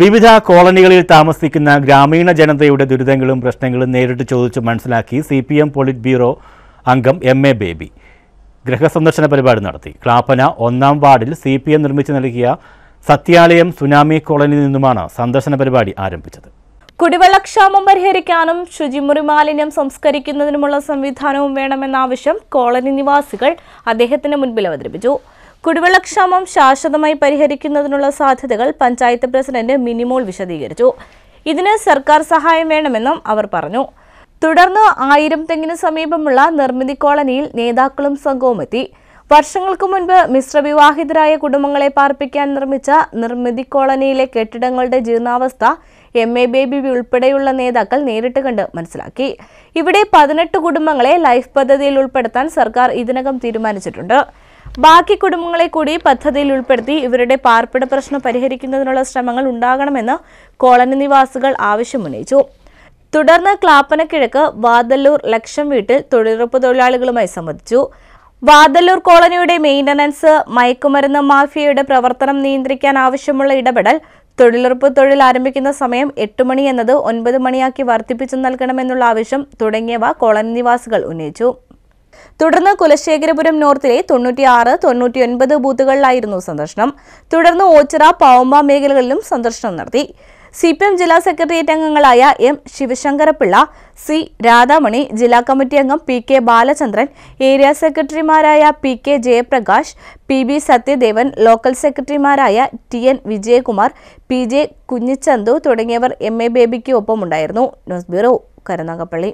വിവിധ കോളനികളിൽ താമസിക്കുന്ന ഗ്രാമീണ ജനതയുടെ ദുരിതങ്ങളും പ്രശ്നങ്ങളും നേരിട്ട് ചോദിച്ച് മനസ്സിലാക്കി C P M polit bureau അംഗം എം എ ബേബി ഗൃഹസന്ദർശന പരിപാടി നടത്തി ക്ലാപ്പന ഒന്നാം വാർഡിൽ സി പി എം നിർമ്മിച്ച് നൽകിയ സത്യാലയം സുനാമി കോളനിയിൽ നിന്നുമാണ് സന്ദർശന പരിപാടി ആരംഭിച്ചത് കുടിവെള്ളക്ഷാമം പരിഹരിക്കാനും ശുചിമുറി മാലിന്യം സംസ്കരിക്കുന്നതിനുമുള്ള സംവിധാനവും വേണമെന്ന ആവശ്യം കോളനി നിവാസികൾ അദ്ദേഹത്തിന് മുൻപിൽ അവതരിപ്പിച്ചു കുടിവെള്ളക്ഷാമം ശാശ്വതമായി പരിഹരിക്കുന്നതിനുള്ള സാധ്യതകൾ പഞ്ചായത്ത് പ്രസിഡന്റ് മിനിമോൾ വിശദീകരിച്ചു ഇതിന് സർക്കാർ സഹായം വേണമെന്നും അവർ പറഞ്ഞു തുടർന്ന് ആയിരം തെങ്ങിന് സമീപമുള്ള നിർമ്മിതി കോളനിയിൽ നേതാക്കളും സംഘവുമെത്തി വർഷങ്ങൾക്ക് മുൻപ് മിശ്രവിവാഹിതരായ കുടുംബങ്ങളെ പാർപ്പിക്കാൻ നിർമ്മിച്ച നിർമ്മിതി കോളനിയിലെ കെട്ടിടങ്ങളുടെ ജീർണാവസ്ഥ എം എ ബേബി ഉൾപ്പെടെയുള്ള നേതാക്കൾ നേരിട്ട് കണ്ട് മനസ്സിലാക്കി ഇവിടെ പതിനെട്ട് കുടുംബങ്ങളെ ലൈഫ് പദ്ധതിയിൽ ഉൾപ്പെടുത്താൻ സർക്കാർ ഇതിനകം തീരുമാനിച്ചിട്ടുണ്ട് ബാക്കി കുടുംബങ്ങളെ കൂടി പദ്ധതിയിൽ ഉൾപ്പെടുത്തി ഇവരുടെ പാർപ്പിട പ്രശ്നം പരിഹരിക്കുന്നതിനുള്ള ശ്രമങ്ങൾ ഉണ്ടാകണമെന്ന് കോളനി നിവാസികൾ ആവശ്യമുന്നയിച്ചു തുടർന്ന് ക്ലാപ്പനക്കിഴക്ക് വാതല്ലൂർ ലക്ഷം വീട്ടിൽ തൊഴിലുറപ്പ് തൊഴിലാളികളുമായി സംബന്ധിച്ചു വാതല്ലൂർ കോളനിയുടെ മെയിൻ്റനൻസ് മയക്കുമരുന്ന് മാഫിയയുടെ പ്രവർത്തനം നിയന്ത്രിക്കാൻ ആവശ്യമുള്ള ഇടപെടൽ തൊഴിലുറപ്പ് തൊഴിൽ ആരംഭിക്കുന്ന സമയം എട്ട് മണി എന്നത് ഒൻപത് മണിയാക്കി വർദ്ധിപ്പിച്ചു നൽകണമെന്നുള്ള ആവശ്യം തുടങ്ങിയവ കോളനി നിവാസികൾ ഉന്നയിച്ചു തുടർന്ന് കുലശേഖരപുരം നോർത്തിലെ തൊണ്ണൂറ്റിയാറ് ഒൻപത് ബൂത്തുകളിലായിരുന്നു സന്ദർശനം തുടർന്ന് ഓച്ചിറ പാവമ്പ മേഖലകളിലും സന്ദർശനം നടത്തി സി പി എം ജില്ലാ സെക്രട്ടേറിയറ്റ് അംഗങ്ങളായ എം ശിവശങ്കരപിള്ള സി രാധാമണി ജില്ലാ കമ്മിറ്റി അംഗം പി കെ ബാലചന്ദ്രൻ ഏരിയ സെക്രട്ടറിമാരായ P K Jayaprakash P B Sathyadevan local സെക്രട്ടറിമാരായ T N Vijayakumar P J Kunhichanthu തുടങ്ങിയവർ എം എ ബേബിക്ക് ഒപ്പമുണ്ടായിരുന്നു ന്യൂസ് ബ്യൂറോ കരുനാഗപ്പള്ളി